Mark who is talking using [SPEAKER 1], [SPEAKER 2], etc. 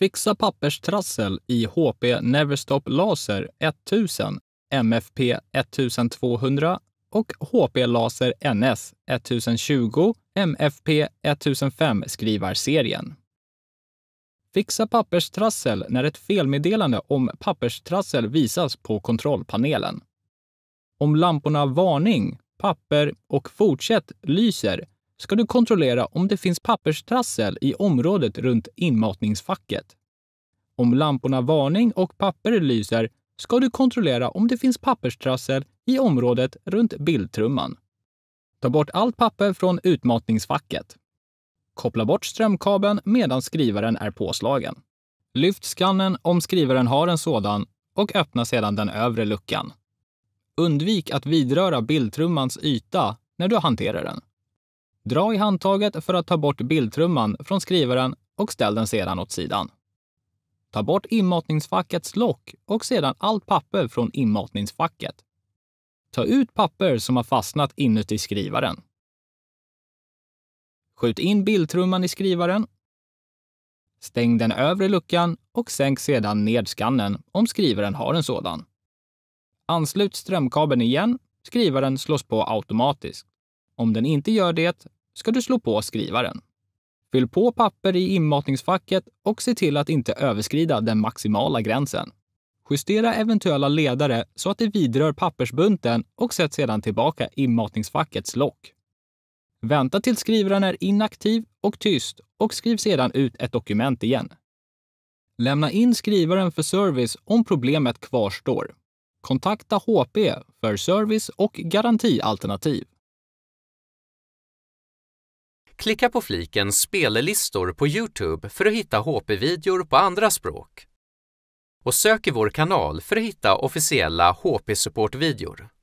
[SPEAKER 1] Fixa papperstrassel i HP Neverstop
[SPEAKER 2] Laser 1000, MFP 1200 och HP Laser NS 1020 MFP 1005 skrivarserien. Fixa papperstrassel när ett felmeddelande om papperstrassel visas på kontrollpanelen. Om lamporna Varning, Papper och Fortsätt lyser ska du kontrollera om det finns papperstrassel i området runt inmatningsfacket. Om lamporna varning och papper lyser ska du kontrollera om det finns papperstrassel i området runt bildtrumman. Ta bort allt papper från utmatningsfacket. Koppla bort strömkabeln medan skrivaren är påslagen. Lyft skannen om skrivaren har en sådan och öppna sedan den övre luckan. Undvik att vidröra bildtrummans yta när du hanterar den. Dra i handtaget för att ta bort bildtrumman från skrivaren och ställ den sedan åt sidan. Ta bort inmatningsfackets lock och sedan allt papper från inmatningsfacket. Ta ut papper som har fastnat inuti skrivaren. Skjut in bildtrumman i skrivaren. Stäng den övre luckan och sänk sedan ned skannen om skrivaren har en sådan. Anslut strömkabeln igen. Skrivaren slås på automatiskt. Om den inte gör det ska du slå på skrivaren. Fyll på papper i inmatningsfacket och se till att inte överskrida den maximala gränsen. Justera eventuella ledare så att det vidrör pappersbunten och sätt sedan tillbaka inmatningsfackets lock. Vänta tills skrivaren är inaktiv och tyst och skriv sedan ut ett dokument igen. Lämna in skrivaren för service om problemet kvarstår. Kontakta HP för service och garantialternativ.
[SPEAKER 1] Klicka på fliken Spellistor på Youtube för att hitta HP-videor på andra språk. Och sök i vår kanal för att hitta officiella HP-supportvideor.